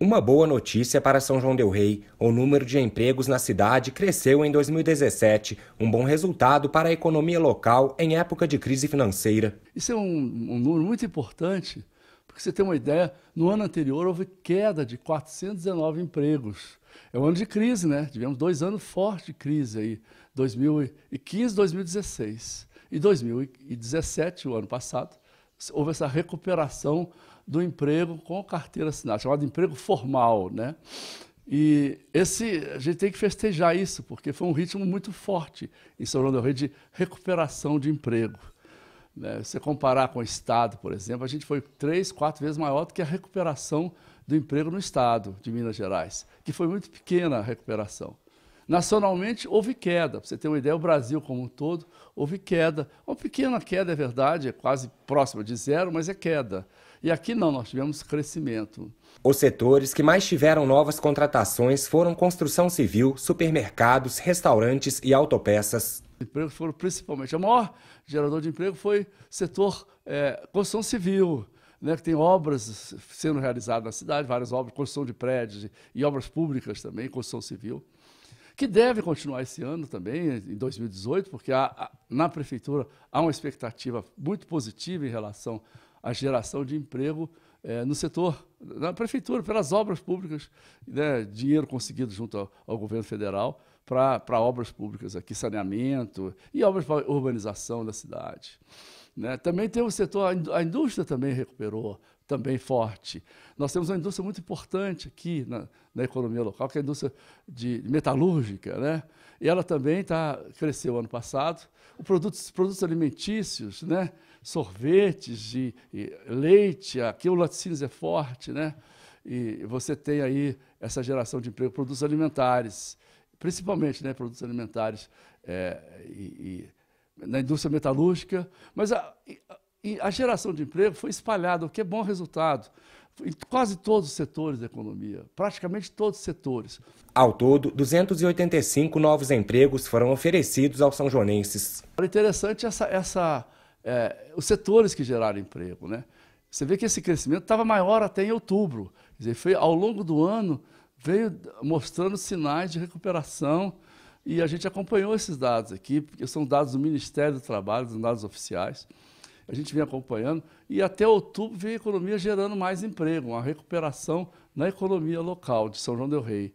Uma boa notícia para São João Del Rei: o número de empregos na cidade cresceu em 2017, um bom resultado para a economia local em época de crise financeira. Isso é um, um número muito importante, porque você tem uma ideia: no ano anterior houve queda de 419 empregos. É um ano de crise, né? Tivemos dois anos fortes de crise aí, 2015 2016. E 2017, o ano passado, houve essa recuperação do emprego com carteira assinada, chamado emprego formal, né? E esse, a gente tem que festejar isso, porque foi um ritmo muito forte em São João del Rey de recuperação de emprego. Né? Se comparar com o Estado, por exemplo, a gente foi três, quatro vezes maior do que a recuperação do emprego no Estado de Minas Gerais, que foi muito pequena a recuperação. Nacionalmente, houve queda. Para você ter uma ideia, o Brasil como um todo, houve queda. Uma pequena queda, é verdade, é quase próxima de zero, mas é queda. E aqui não, nós tivemos crescimento. Os setores que mais tiveram novas contratações foram construção civil, supermercados, restaurantes e autopeças. Empregos foram principalmente. O maior gerador de emprego foi o setor é, construção civil. Né, que tem obras sendo realizadas na cidade, várias obras, construção de prédios e obras públicas também, construção civil que deve continuar esse ano também, em 2018, porque há, na prefeitura há uma expectativa muito positiva em relação à geração de emprego é, no setor, na prefeitura, pelas obras públicas, né, dinheiro conseguido junto ao, ao governo federal para obras públicas aqui, saneamento e obras para urbanização da cidade. Né? Também tem o setor, a indústria também recuperou, também forte. Nós temos uma indústria muito importante aqui na, na economia local, que é a indústria de metalúrgica, né? E ela também tá, cresceu ano passado. O produtos, produtos alimentícios, né? Sorvetes, de leite, aqui o laticínios é forte, né? E você tem aí essa geração de emprego, produtos alimentares, principalmente, né? Produtos alimentares é, e, e, na indústria metalúrgica, mas a, a e a geração de emprego foi espalhada, o que é bom resultado, em quase todos os setores da economia, praticamente todos os setores. Ao todo, 285 novos empregos foram oferecidos aos são joanenses. É interessante essa, essa, é, os setores que geraram emprego. Né? Você vê que esse crescimento estava maior até em outubro. Quer dizer, foi, ao longo do ano, veio mostrando sinais de recuperação e a gente acompanhou esses dados aqui, porque são dados do Ministério do Trabalho, são dados oficiais a gente vem acompanhando, e até outubro vem a economia gerando mais emprego, uma recuperação na economia local de São João del Rei.